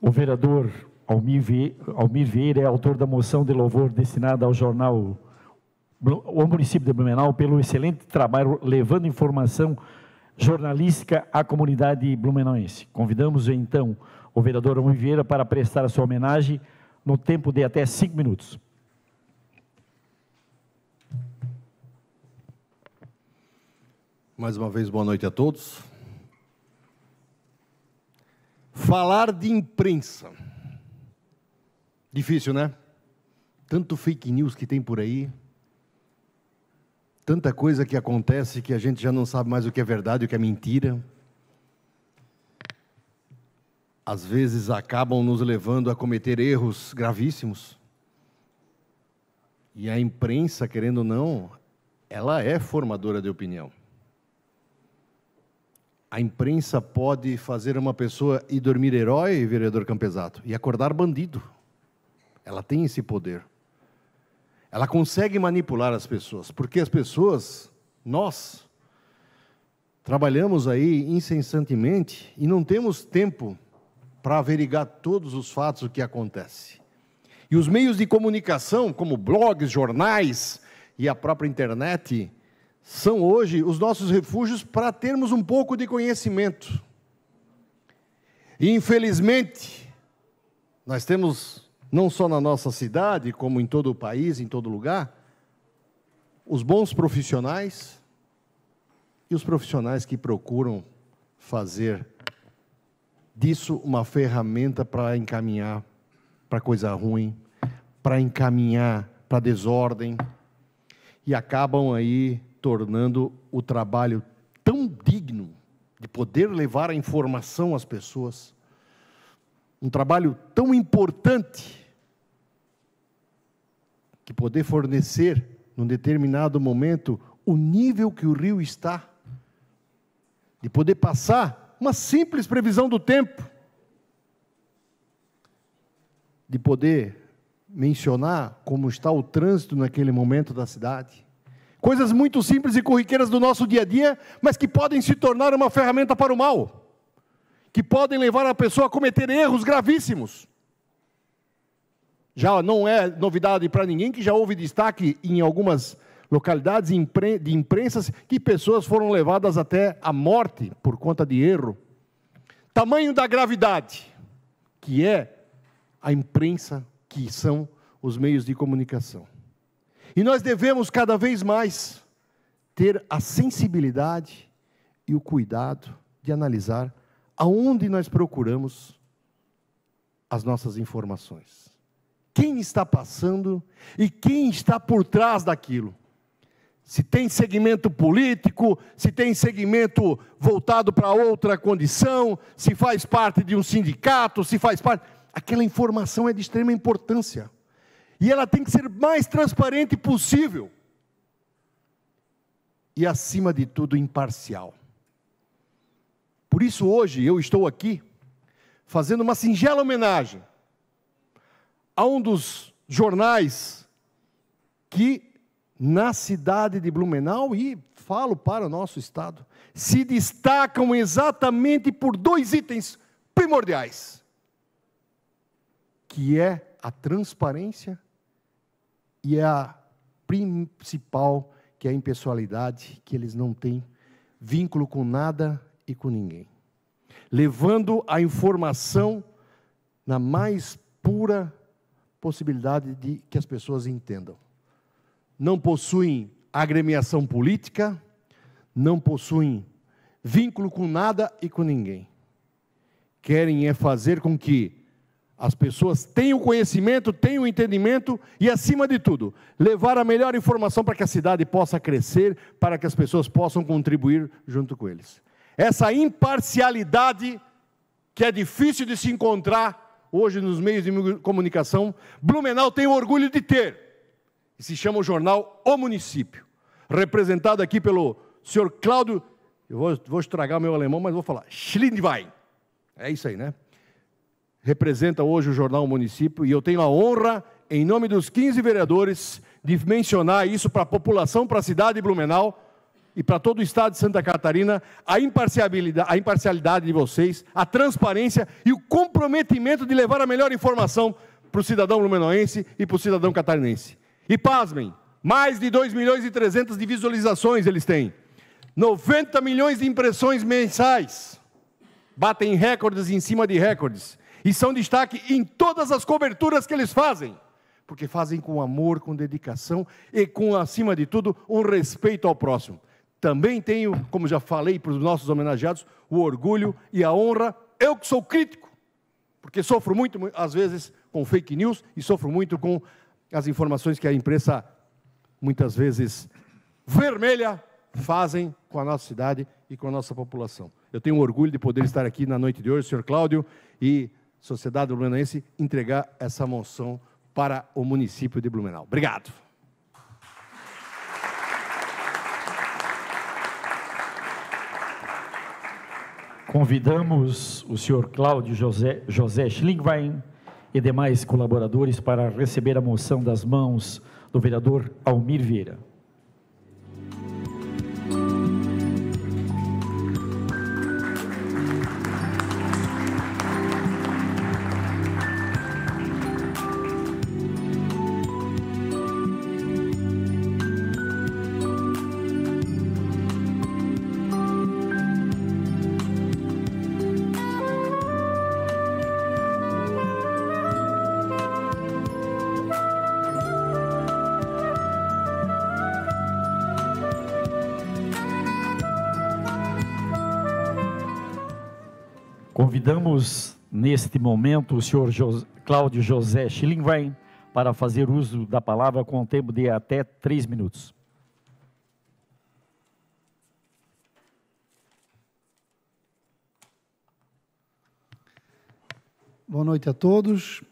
O vereador Almir Vieira é autor da moção de louvor destinada ao jornal O Município de Blumenau pelo excelente trabalho levando informação jornalística à comunidade blumenauense. Convidamos então o vereador Almir Vieira para prestar a sua homenagem no tempo de até cinco minutos. Mais uma vez, boa noite a todos. Falar de imprensa. Difícil, né? Tanto fake news que tem por aí. Tanta coisa que acontece que a gente já não sabe mais o que é verdade e o que é mentira. Às vezes acabam nos levando a cometer erros gravíssimos. E a imprensa, querendo ou não, ela é formadora de opinião a imprensa pode fazer uma pessoa ir dormir herói, vereador Campesato, e acordar bandido. Ela tem esse poder. Ela consegue manipular as pessoas, porque as pessoas, nós, trabalhamos aí incessantemente e não temos tempo para averiguar todos os fatos que acontece. E os meios de comunicação, como blogs, jornais e a própria internet, são hoje os nossos refúgios para termos um pouco de conhecimento. E infelizmente, nós temos, não só na nossa cidade, como em todo o país, em todo lugar, os bons profissionais e os profissionais que procuram fazer disso uma ferramenta para encaminhar para coisa ruim, para encaminhar para desordem, e acabam aí tornando o trabalho tão digno de poder levar a informação às pessoas, um trabalho tão importante que poder fornecer, num determinado momento, o nível que o rio está, de poder passar uma simples previsão do tempo, de poder mencionar como está o trânsito naquele momento da cidade, Coisas muito simples e corriqueiras do nosso dia a dia, mas que podem se tornar uma ferramenta para o mal, que podem levar a pessoa a cometer erros gravíssimos. Já não é novidade para ninguém que já houve destaque em algumas localidades de imprensas que pessoas foram levadas até a morte por conta de erro. Tamanho da gravidade que é a imprensa, que são os meios de comunicação. E nós devemos cada vez mais ter a sensibilidade e o cuidado de analisar aonde nós procuramos as nossas informações. Quem está passando e quem está por trás daquilo. Se tem segmento político, se tem segmento voltado para outra condição, se faz parte de um sindicato, se faz parte. Aquela informação é de extrema importância. E ela tem que ser mais transparente possível. E, acima de tudo, imparcial. Por isso, hoje eu estou aqui fazendo uma singela homenagem a um dos jornais que, na cidade de Blumenau e falo para o nosso Estado, se destacam exatamente por dois itens primordiais, que é a transparência e é a principal, que é a impessoalidade, que eles não têm vínculo com nada e com ninguém. Levando a informação na mais pura possibilidade de que as pessoas entendam. Não possuem agremiação política, não possuem vínculo com nada e com ninguém. Querem é fazer com que as pessoas têm o conhecimento, têm o entendimento e, acima de tudo, levar a melhor informação para que a cidade possa crescer, para que as pessoas possam contribuir junto com eles. Essa imparcialidade que é difícil de se encontrar hoje nos meios de comunicação, Blumenau tem o orgulho de ter. E se chama o jornal O Município, representado aqui pelo senhor Cláudio, eu vou, vou estragar meu alemão, mas vou falar, Schlindwein. É isso aí, né? representa hoje o jornal Município, e eu tenho a honra, em nome dos 15 vereadores, de mencionar isso para a população, para a cidade de Blumenau e para todo o estado de Santa Catarina, a imparcialidade, a imparcialidade de vocês, a transparência e o comprometimento de levar a melhor informação para o cidadão blumenauense e para o cidadão catarinense. E pasmem, mais de 2 milhões e 300 de visualizações eles têm. 90 milhões de impressões mensais. Batem recordes em cima de recordes e são destaque em todas as coberturas que eles fazem, porque fazem com amor, com dedicação e com, acima de tudo, um respeito ao próximo. Também tenho, como já falei para os nossos homenageados, o orgulho e a honra. Eu que sou crítico, porque sofro muito, às vezes, com fake news e sofro muito com as informações que a imprensa, muitas vezes vermelha, fazem com a nossa cidade e com a nossa população. Eu tenho orgulho de poder estar aqui na noite de hoje, senhor Cláudio, e Sociedade Blumenauense entregar essa moção para o município de Blumenau. Obrigado. Convidamos o senhor Cláudio José, José Schlingwein e demais colaboradores para receber a moção das mãos do vereador Almir Vieira. Convidamos neste momento o senhor José, Cláudio José Schillingwein para fazer uso da palavra com um tempo de até três minutos. Boa noite a todos.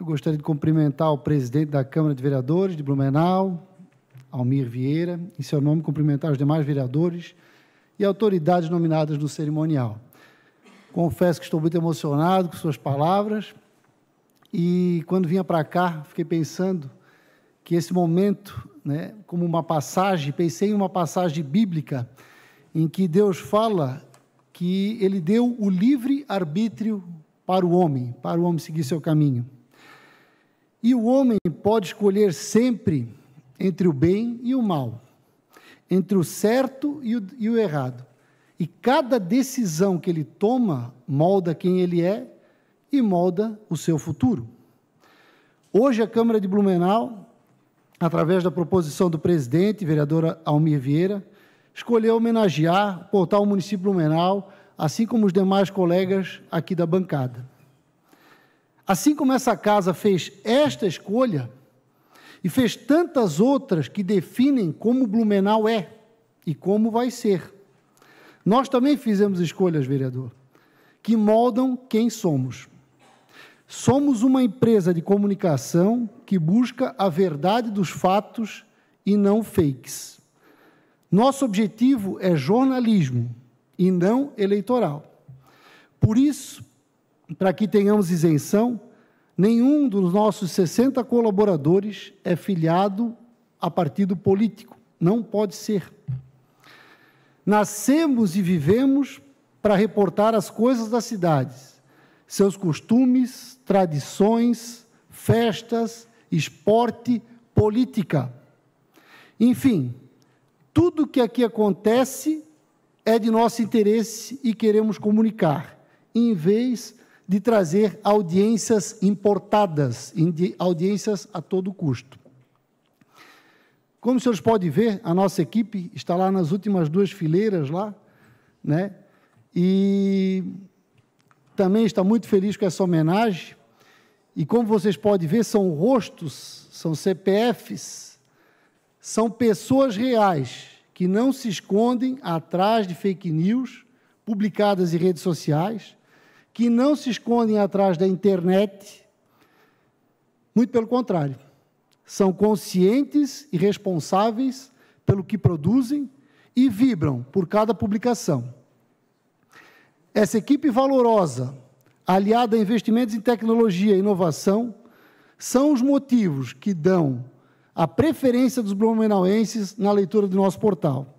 Eu gostaria de cumprimentar o presidente da Câmara de Vereadores de Blumenau, Almir Vieira, em seu nome cumprimentar os demais vereadores e autoridades nominadas no cerimonial. Confesso que estou muito emocionado com suas palavras. E quando vinha para cá, fiquei pensando que esse momento, né, como uma passagem, pensei em uma passagem bíblica em que Deus fala que ele deu o livre arbítrio para o homem, para o homem seguir seu caminho. E o homem pode escolher sempre entre o bem e o mal, entre o certo e o, e o errado. E cada decisão que ele toma molda quem ele é e molda o seu futuro. Hoje, a Câmara de Blumenau, através da proposição do presidente, vereadora Almir Vieira, escolheu homenagear o portal Município Blumenau, assim como os demais colegas aqui da bancada. Assim como essa casa fez esta escolha e fez tantas outras que definem como Blumenau é e como vai ser. Nós também fizemos escolhas, vereador, que moldam quem somos. Somos uma empresa de comunicação que busca a verdade dos fatos e não fakes. Nosso objetivo é jornalismo e não eleitoral. Por isso, para que tenhamos isenção, nenhum dos nossos 60 colaboradores é filiado a partido político. Não pode ser. Nascemos e vivemos para reportar as coisas das cidades, seus costumes, tradições, festas, esporte, política. Enfim, tudo o que aqui acontece é de nosso interesse e queremos comunicar, em vez de trazer audiências importadas, audiências a todo custo. Como os senhores podem ver, a nossa equipe está lá nas últimas duas fileiras lá, né? E também está muito feliz com essa homenagem. E como vocês podem ver, são rostos, são CPFs, são pessoas reais que não se escondem atrás de fake news publicadas em redes sociais, que não se escondem atrás da internet. Muito pelo contrário, são conscientes e responsáveis pelo que produzem e vibram por cada publicação. Essa equipe valorosa, aliada a investimentos em tecnologia e inovação, são os motivos que dão a preferência dos blumenauenses na leitura do nosso portal.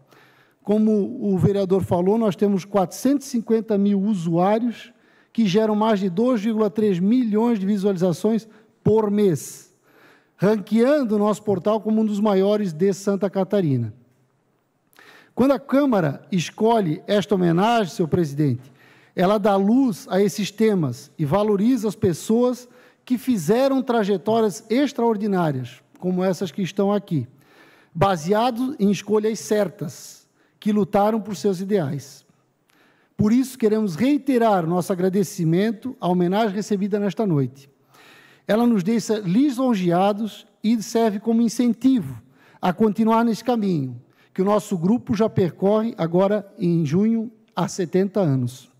Como o vereador falou, nós temos 450 mil usuários que geram mais de 2,3 milhões de visualizações por mês ranqueando o nosso portal como um dos maiores de Santa Catarina. Quando a Câmara escolhe esta homenagem, seu presidente, ela dá luz a esses temas e valoriza as pessoas que fizeram trajetórias extraordinárias, como essas que estão aqui, baseados em escolhas certas, que lutaram por seus ideais. Por isso, queremos reiterar nosso agradecimento à homenagem recebida nesta noite ela nos deixa lisonjeados e serve como incentivo a continuar nesse caminho, que o nosso grupo já percorre agora em junho há 70 anos.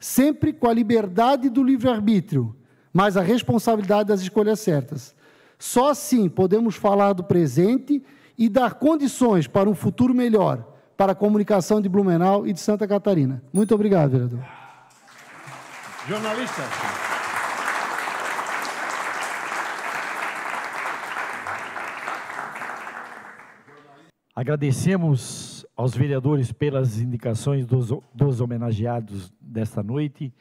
Sempre com a liberdade do livre-arbítrio, mas a responsabilidade das escolhas certas. Só assim podemos falar do presente e dar condições para um futuro melhor para a comunicação de Blumenau e de Santa Catarina. Muito obrigado, vereador. Jornalista. Agradecemos aos vereadores pelas indicações dos, dos homenageados desta noite,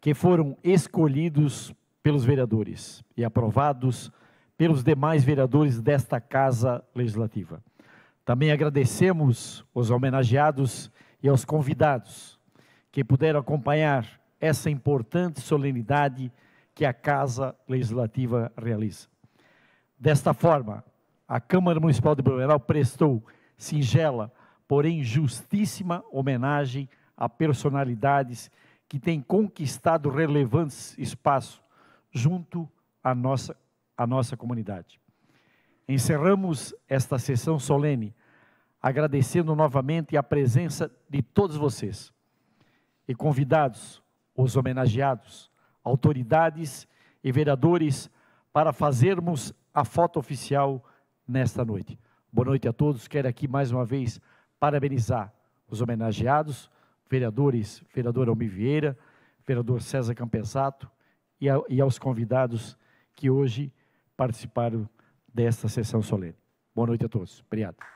que foram escolhidos pelos vereadores e aprovados pelos demais vereadores desta Casa Legislativa. Também agradecemos os homenageados e aos convidados que puderam acompanhar essa importante solenidade que a Casa Legislativa realiza. Desta forma, a Câmara Municipal de Blumenau prestou singela, porém justíssima homenagem a personalidades que têm conquistado relevantes espaço junto à nossa, à nossa comunidade. Encerramos esta sessão solene agradecendo novamente a presença de todos vocês e convidados, os homenageados, autoridades e vereadores para fazermos a foto oficial nesta noite. Boa noite a todos. Quero aqui mais uma vez parabenizar os homenageados, vereadores, vereador Almir Vieira, vereador César Campesato e, a, e aos convidados que hoje participaram desta sessão solene. Boa noite a todos. Obrigado.